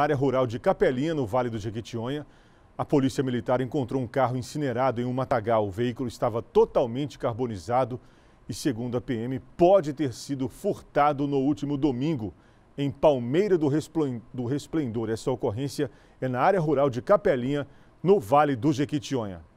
área rural de Capelinha, no Vale do Jequitinhonha, a polícia militar encontrou um carro incinerado em um matagal. O veículo estava totalmente carbonizado e, segundo a PM, pode ter sido furtado no último domingo em Palmeira do, Resplendor. Essa ocorrência é na área rural de Capelinha, no Vale do Jequitinhonha.